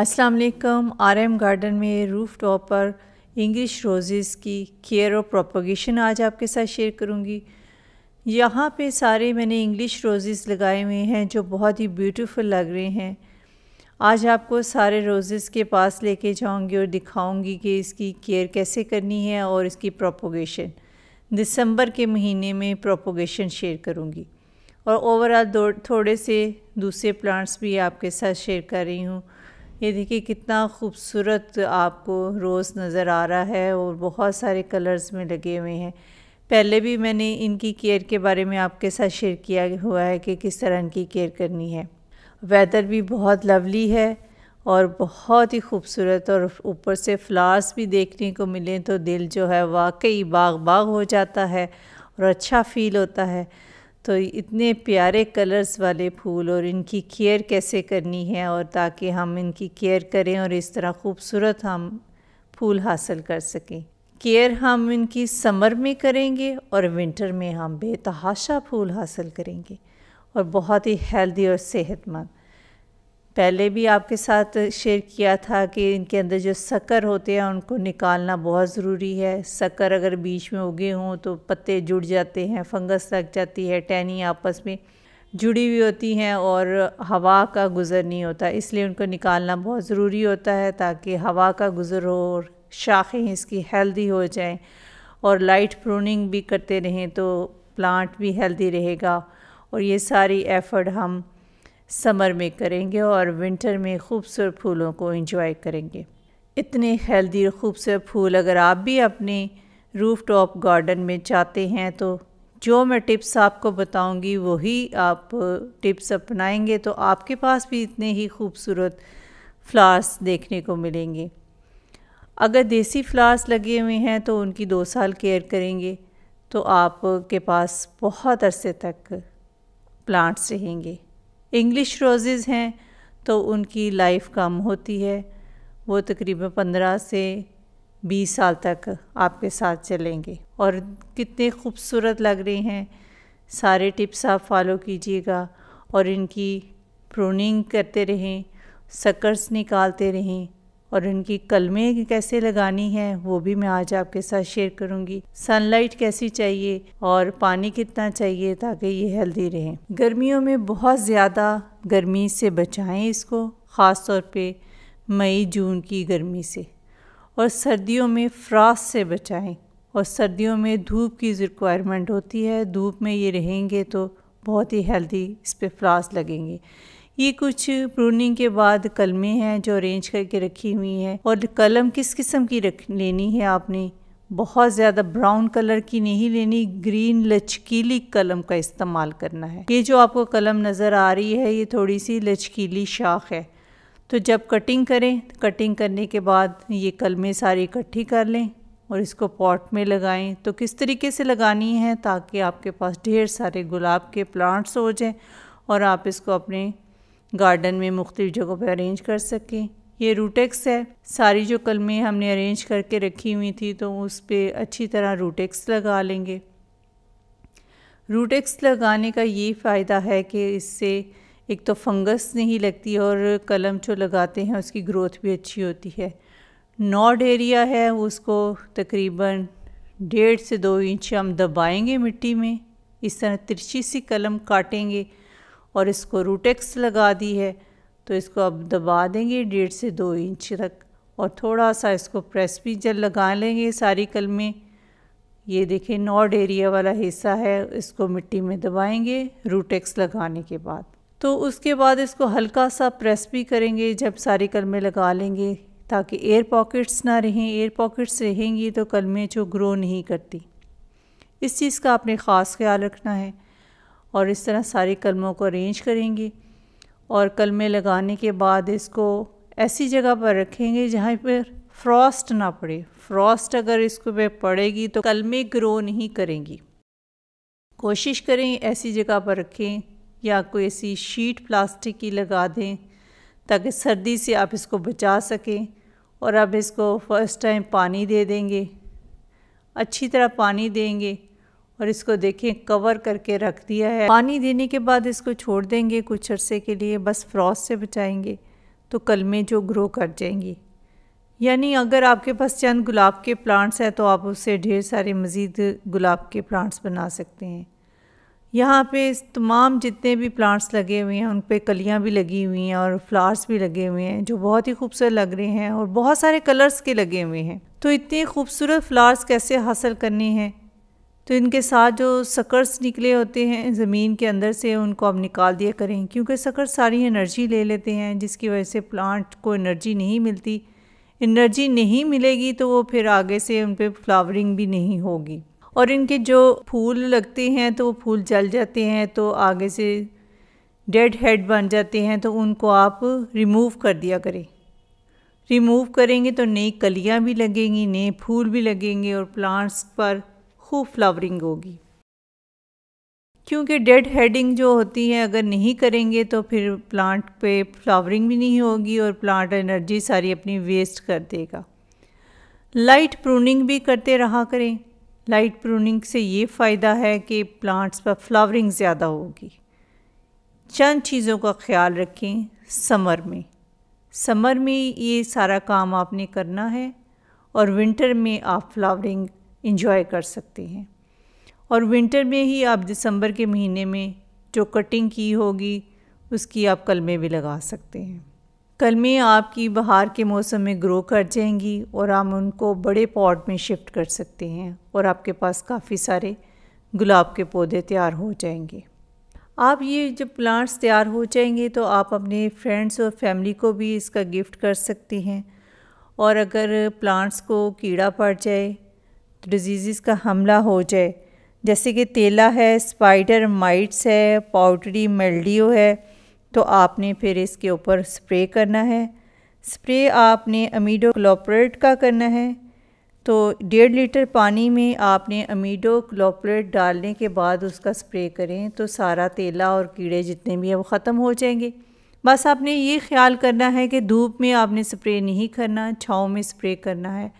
अस्सलाम वालेकुम R M garden में रूफ़ टॉप पर इंग्लिश रोज़ेस की केयर और प्रोपोगेशन आज आपके साथ शेयर करूँगी यहाँ पे सारे मैंने इंग्लिश रोज़ेस लगाए हुए हैं जो बहुत ही ब्यूटीफुल लग रहे हैं आज आपको सारे रोज़ेस के पास लेके जाऊँगी और दिखाऊँगी कि इसकी केयर कैसे करनी है और इसकी प्रोपोगेशन दिसंबर के महीने में प्रोपोगेशन शेयर करूँगी और ओवरऑल थोड़े से दूसरे प्लांट्स भी आपके साथ शेयर कर रही हूँ ये देखिए कितना खूबसूरत आपको रोज़ नज़र आ रहा है और बहुत सारे कलर्स में लगे हुए हैं पहले भी मैंने इनकी केयर के बारे में आपके साथ शेयर किया हुआ है कि किस तरह इनकी केयर करनी है वेदर भी बहुत लवली है और बहुत ही खूबसूरत और ऊपर से फ्लावर्स भी देखने को मिले तो दिल जो है वाकई बाग बाग हो जाता है और अच्छा फील होता है तो इतने प्यारे कलर्स वाले फूल और इनकी केयर कैसे करनी है और ताकि हम इनकी केयर करें और इस तरह खूबसूरत हम फूल हासिल कर सकें केयर हम इनकी समर में करेंगे और विंटर में हम बेतहाशा फूल हासिल करेंगे और बहुत ही हेल्दी और सेहतमंद पहले भी आपके साथ शेयर किया था कि इनके अंदर जो सकर होते हैं उनको निकालना बहुत ज़रूरी है सकर अगर बीच में उगे हों तो पत्ते जुड़ जाते हैं फंगस लग जाती है टहनी आपस में जुड़ी हुई होती हैं और हवा का गुज़र नहीं होता इसलिए उनको निकालना बहुत ज़रूरी होता है ताकि हवा का गुज़र हो और शाखें इसकी हेल्दी हो जाएं और लाइट प्रूनिंग भी करते रहें तो प्लांट भी हेल्दी रहेगा और ये सारी एफर्ट हम समर में करेंगे और विंटर में खूबसूरत फूलों को इंजॉय करेंगे इतने हेल्दी और ख़ूबसूरत फूल अगर आप भी अपने रूफ़ टॉप गार्डन में चाहते हैं तो जो मैं टिप्स आपको बताऊंगी वही आप टिप्स अपनाएंगे तो आपके पास भी इतने ही खूबसूरत फ्लावर्स देखने को मिलेंगे अगर देसी फ्लावर्स लगे हुए हैं तो उनकी दो साल केयर करेंगे तो आपके पास बहुत अरसे तक प्लांट्स रहेंगे इंग्लिश रोज़ेज़ हैं तो उनकी लाइफ कम होती है वो तकरीबन पंद्रह से बीस साल तक आपके साथ चलेंगे और कितने खूबसूरत लग रहे हैं सारे टिप्स आप फॉलो कीजिएगा और इनकी प्रोनिंग करते रहें सकर्स निकालते रहें और उनकी कलमें कैसे लगानी है वो भी मैं आज आपके साथ शेयर करूँगी सनलाइट कैसी चाहिए और पानी कितना चाहिए ताकि ये हेल्दी रहें गर्मियों में बहुत ज़्यादा गर्मी से बचाएं इसको ख़ास तौर पे मई जून की गर्मी से और सर्दियों में फ्रास से बचाएं और सर्दियों में धूप की रिक्वायरमेंट होती है धूप में ये रहेंगे तो बहुत ही हेल्दी इस पर फ्रास लगेंगे ये कुछ प्रूनिंग के बाद कलमें हैं जो अरेंज करके रखी हुई हैं और कलम किस किस्म की रख लेनी है आपने बहुत ज़्यादा ब्राउन कलर की नहीं लेनी ग्रीन लचकीली कलम का इस्तेमाल करना है ये जो आपको कलम नज़र आ रही है ये थोड़ी सी लचकीली शाख है तो जब कटिंग करें कटिंग करने के बाद ये कलमें सारी इकट्ठी कर लें और इसको पॉट में लगाएं तो किस तरीके से लगानी है ताकि आपके पास ढेर सारे गुलाब के प्लांट्स हो जाएं और आप इसको अपने गार्डन में मुख्तलिफ़ जगहों पर अरेंज कर सकें ये रूटेक्स है सारी जो कलमें हमने अरेंज करके रखी हुई थी तो उस पर अच्छी तरह रूटेक्स लगा लेंगे रूटेक्स लगाने का ये फ़ायदा है कि इससे एक तो फंगस नहीं लगती और कलम जो लगाते हैं उसकी ग्रोथ भी अच्छी होती है नॉड एरिया है उसको तकरीबन डेढ़ से दो इंच हम दबाएंगे मिट्टी में इस तरह तिरछी सी कलम काटेंगे और इसको रूटेक्स लगा दी है तो इसको अब दबा देंगे डेढ़ से दो इंच तक और थोड़ा सा इसको प्रेस भी जल लगा लेंगे सारी कलमें ये देखें नॉर्ड एरिया वाला हिस्सा है इसको मिट्टी में दबाएंगे रूटेक्स लगाने के बाद तो उसके बाद इसको हल्का सा प्रेस भी करेंगे जब सारी कलमें लगा लेंगे ताकि एयर पॉकेट्स ना रहें एयर पॉकेट्स रहेंगी तो कलमें जो ग्रो नहीं करती इस चीज़ का आपने ख़ास ख्याल रखना है और इस तरह सारे कलमों को अरेंज करेंगे और कलमे लगाने के बाद इसको ऐसी जगह पर रखेंगे जहाँ पर फ्रॉस्ट ना पड़े फ्रॉस्ट अगर इसको पे पड़ेगी तो कलमे ग्रो नहीं करेंगी कोशिश करें ऐसी जगह पर रखें या कोई ऐसी शीट प्लास्टिक की लगा दें ताकि सर्दी से आप इसको बचा सकें और अब इसको फर्स्ट टाइम पानी दे देंगे अच्छी तरह पानी देंगे और इसको देखें कवर करके रख दिया है पानी देने के बाद इसको छोड़ देंगे कुछ अरसे के लिए बस फ्रॉस्ट से बचाएंगे तो कलमे जो ग्रो कर जाएंगी यानी अगर आपके पास चंद गुलाब के प्लांट्स हैं तो आप उससे ढेर सारे मज़ीद गुलाब के प्लांट्स बना सकते हैं यहाँ पे तमाम जितने भी प्लांट्स लगे हुए हैं उन पर कलियाँ भी लगी हुई हैं और फ्लावर्स भी लगे हुए हैं जो बहुत ही खूबसूरत लग रहे हैं और बहुत सारे कलर्स के लगे हुए हैं तो इतने खूबसूरत फ्लावर्स कैसे हासिल करने हैं तो इनके साथ जो सकर्स निकले होते हैं ज़मीन के अंदर से उनको अब निकाल दिया करें क्योंकि सकर सारी एनर्जी ले लेते हैं जिसकी वजह से प्लांट को एनर्जी नहीं मिलती एनर्जी नहीं मिलेगी तो वो फिर आगे से उन पर फ्लावरिंग भी नहीं होगी और इनके जो फूल लगते हैं तो वो फूल जल जाते हैं तो आगे से डेड हेड बन जाते हैं तो उनको आप रिमूव कर दिया करें रिमूव करेंगे तो नई कलियाँ भी लगेंगी नए फूल भी लगेंगे और प्लांट्स पर खूब फ्लावरिंग होगी क्योंकि डेड हेडिंग जो होती है अगर नहीं करेंगे तो फिर प्लांट पे फ्लावरिंग भी नहीं होगी और प्लांट एनर्जी सारी अपनी वेस्ट कर देगा लाइट प्रूनिंग भी करते रहा करें लाइट प्रूनिंग से ये फ़ायदा है कि प्लांट्स पर फ्लावरिंग ज़्यादा होगी चंद चीज़ों का ख्याल रखें समर में समर में ये सारा काम आपने करना है और विंटर में आप फ्लावरिंग इंजॉय कर सकते हैं और विंटर में ही आप दिसंबर के महीने में जो कटिंग की होगी उसकी आप कलमें भी लगा सकते हैं कलमें आपकी बहार के मौसम में ग्रो कर जाएंगी और आप उनको बड़े पॉट में शिफ्ट कर सकते हैं और आपके पास काफ़ी सारे गुलाब के पौधे तैयार हो जाएंगे आप ये जब प्लांट्स तैयार हो जाएंगे तो आप अपने फ्रेंड्स और फैमिली को भी इसका गिफ्ट कर सकते हैं और अगर प्लांट्स को कीड़ा पड़ जाए तो डिजीज़ का हमला हो जाए जैसे कि तेला है स्पाइडर माइट्स है पाउडरी मेल्डियो है तो आपने फिर इसके ऊपर स्प्रे करना है स्प्रे आपने अमीडो क्लोप्रेट का करना है तो डेढ़ लीटर पानी में आपने अमीडो क्लोप्रेट डालने के बाद उसका स्प्रे करें तो सारा तेला और कीड़े जितने भी हैं वो ख़त्म हो जाएंगे बस आपने ये ख्याल करना है कि धूप में आपने स्प्रे नहीं करना छाँव में स्प्रे करना है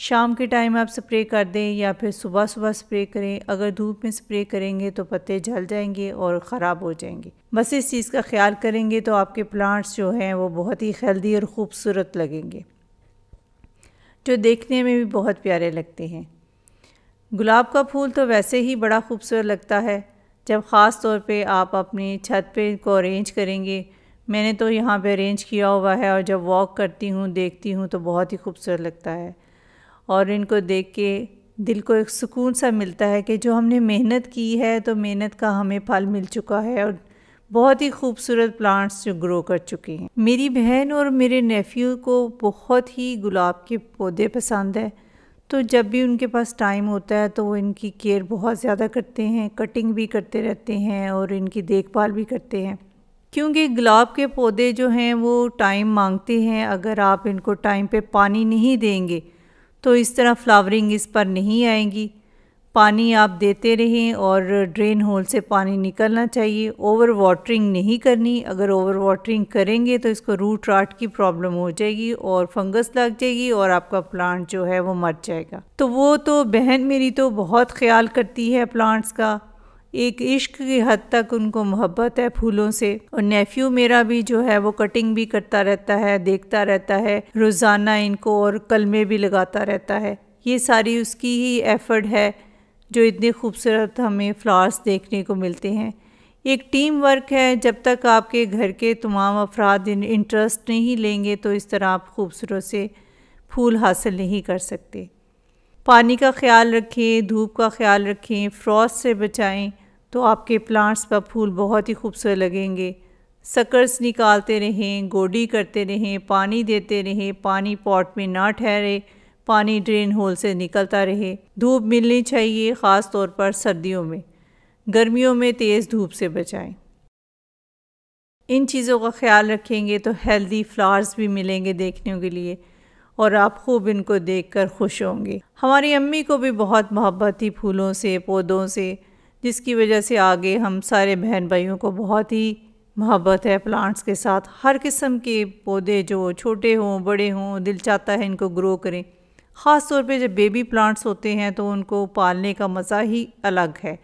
शाम के टाइम आप स्प्रे कर दें या फिर सुबह सुबह स्प्रे करें अगर धूप में स्प्रे करेंगे तो पत्ते जल जाएंगे और ख़राब हो जाएंगे बस इस चीज़ का ख्याल करेंगे तो आपके प्लांट्स जो हैं वो बहुत ही हेल्दी और ख़ूबसूरत लगेंगे जो देखने में भी बहुत प्यारे लगते हैं गुलाब का फूल तो वैसे ही बड़ा खूबसूरत लगता है जब ख़ास तौर पे आप अपनी छत पे इनको अरेंज करेंगे मैंने तो यहाँ पे अरेंज किया हुआ है और जब वॉक करती हूँ देखती हूँ तो बहुत ही खूबसूरत लगता है और इनको देख के दिल को एक सुकून सा मिलता है कि जो हमने मेहनत की है तो मेहनत का हमें फल मिल चुका है और बहुत ही खूबसूरत प्लांट्स जो ग्रो कर चुके हैं मेरी बहन और मेरे नेफ्यू को बहुत ही गुलाब के पौधे पसंद है तो जब भी उनके पास टाइम होता है तो वो इनकी केयर बहुत ज़्यादा करते हैं कटिंग भी करते रहते हैं और इनकी देखभाल भी करते हैं क्योंकि गुलाब के पौधे जो हैं वो टाइम मांगते हैं अगर आप इनको टाइम पे पानी नहीं देंगे तो इस तरह फ्लावरिंग इस पर नहीं आएंगी पानी आप देते रहें और ड्रेन होल से पानी निकलना चाहिए ओवर वाटरिंग नहीं करनी अगर ओवर वाटरिंग करेंगे तो इसको रूट राट की प्रॉब्लम हो जाएगी और फंगस लग जाएगी और आपका प्लांट जो है वो मर जाएगा तो वो तो बहन मेरी तो बहुत ख्याल करती है प्लांट्स का एक इश्क की हद तक उनको मोहब्बत है फूलों से और नेफ्यू मेरा भी जो है वो कटिंग भी करता रहता है देखता रहता है रोज़ाना इनको और कलमे भी लगाता रहता है ये सारी उसकी ही एफर्ट है जो इतने खूबसूरत हमें फ्लावर्स देखने को मिलते हैं एक टीम वर्क है जब तक आपके घर के तमाम अफराद इंटरेस्ट नहीं लेंगे तो इस तरह आप खूबसूरत से फूल हासिल नहीं कर सकते पानी का ख्याल रखें धूप का ख्याल रखें फ्रॉस्ट से बचाएं तो आपके प्लांट्स पर फूल बहुत ही खूबसूरत लगेंगे सकर्स निकालते रहें गोडी करते रहें पानी देते रहें पानी पॉट में ना ठहरे पानी ड्रेन होल से निकलता रहे धूप मिलनी चाहिए ख़ास तौर पर सर्दियों में गर्मियों में तेज़ धूप से बचाएं इन चीज़ों का ख्याल रखेंगे तो हेल्दी फ्लावर्स भी मिलेंगे देखने के लिए और आप खूब इनको देखकर खुश होंगे हमारी अम्मी को भी बहुत मोहब्बत थी फूलों से पौधों से जिसकी वजह से आगे हम सारे बहन भाइयों को बहुत ही मोहब्बत है प्लांट्स के साथ हर किस्म के पौधे जो छोटे हों बड़े हों दिल चाहता है इनको ग्रो करें ख़ास तौर पे जब बेबी प्लांट्स होते हैं तो उनको पालने का मज़ा ही अलग है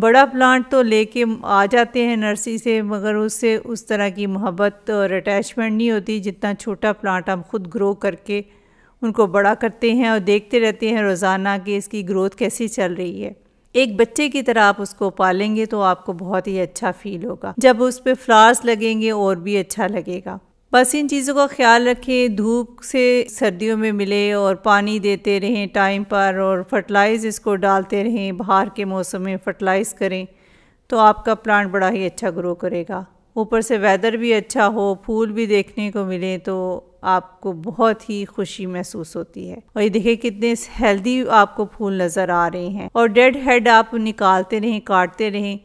बड़ा प्लांट तो लेके आ जाते हैं नर्सरी से मगर उससे उस तरह की मोहब्बत और अटैचमेंट नहीं होती जितना छोटा प्लांट हम खुद ग्रो करके उनको बड़ा करते हैं और देखते रहते हैं रोज़ाना कि इसकी ग्रोथ कैसी चल रही है एक बच्चे की तरह आप उसको पालेंगे तो आपको बहुत ही अच्छा फील होगा जब उस पर फ्लावर्स लगेंगे और भी अच्छा लगेगा बस इन चीज़ों का ख्याल रखें धूप से सर्दियों में मिले और पानी देते रहें टाइम पर और फर्टिलाइज़ इसको डालते रहें बाहर के मौसम में फर्टिलाइज़ करें तो आपका प्लांट बड़ा ही अच्छा ग्रो करेगा ऊपर से वेदर भी अच्छा हो फूल भी देखने को मिले तो आपको बहुत ही खुशी महसूस होती है और ये देखिए कितने हेल्दी आपको फूल नज़र आ रहे हैं और डेड हेड आप निकालते रहें काटते रहें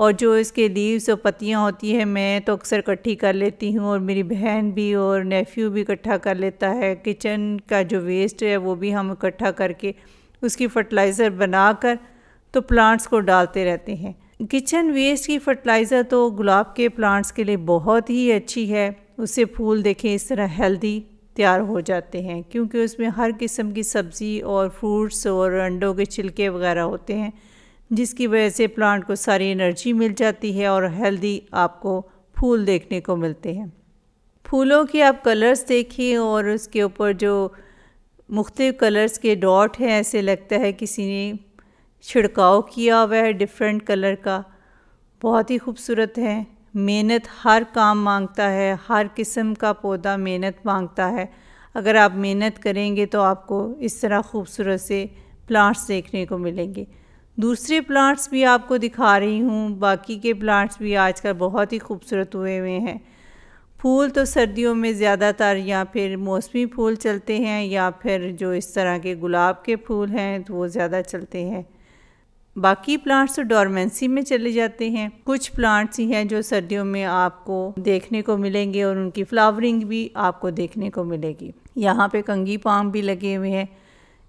और जो इसके लीव्स और पत्तियाँ होती है मैं तो अक्सर इकट्ठी कर लेती हूँ और मेरी बहन भी और नेफ्यू भी इकट्ठा कर लेता है किचन का जो वेस्ट है वो भी हम इकट्ठा करके उसकी फर्टिलाइज़र बनाकर तो प्लांट्स को डालते रहते हैं किचन वेस्ट की फर्टिलाइज़र तो गुलाब के प्लांट्स के लिए बहुत ही अच्छी है उससे फूल देखें इस तरह हेल्दी तैयार हो जाते हैं क्योंकि उसमें हर किस्म की सब्ज़ी और फ्रूट्स और अंडों के छिलके वगैरह होते हैं जिसकी वजह से प्लांट को सारी एनर्जी मिल जाती है और हेल्दी आपको फूल देखने को मिलते हैं फूलों के आप कलर्स देखिए और उसके ऊपर जो मुख्तु कलर्स के डॉट हैं ऐसे लगता है किसी ने छिड़काव किया हुआ है डिफरेंट कलर का बहुत ही खूबसूरत है मेहनत हर काम मांगता है हर किस्म का पौधा मेहनत मांगता है अगर आप मेहनत करेंगे तो आपको इस तरह खूबसूरत से प्लांट्स देखने को मिलेंगे दूसरे प्लांट्स भी आपको दिखा रही हूँ बाकी के प्लांट्स भी आजकल बहुत ही खूबसूरत हुए हुए हैं फूल तो सर्दियों में ज़्यादातर या फिर मौसमी फूल चलते हैं या फिर जो इस तरह के गुलाब के फूल हैं तो वो ज़्यादा चलते हैं बाकी प्लांट्स तो डॉर्मेंसी में चले जाते हैं कुछ प्लांट्स ही हैं जो सर्दियों में आपको देखने को मिलेंगे और उनकी फ्लावरिंग भी आपको देखने को मिलेगी यहाँ पे कंगी पाम भी लगे हुए हैं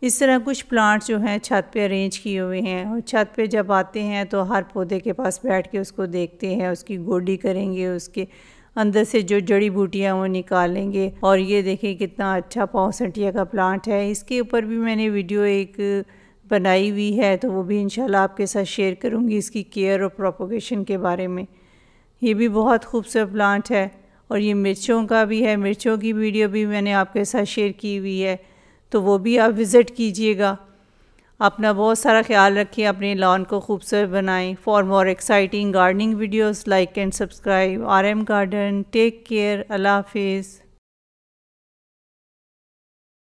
इस तरह कुछ प्लांट्स जो हैं छत पे अरेंज किए हुए हैं और छत पे जब आते हैं तो हर पौधे के पास बैठ के उसको देखते हैं उसकी गोडी करेंगे उसके अंदर से जो जड़ी बूटियाँ वो निकालेंगे और ये देखें कितना अच्छा पाँसठिया का प्लांट है इसके ऊपर भी मैंने वीडियो एक बनाई हुई है तो वो भी इंशाल्लाह आपके साथ शेयर करूँगी इसकी केयर और प्रोपोगेशन के बारे में ये भी बहुत खूबसूरत प्लांट है और ये मिर्चों का भी है मिर्चों की वीडियो भी मैंने आपके साथ शेयर की हुई है तो वो भी आप विज़िट कीजिएगा अपना बहुत सारा ख्याल रखिए अपने लॉन को खूबसूरत बनाएं for more exciting gardening videos like and subscribe R M garden take care अल्लाह हाफिज़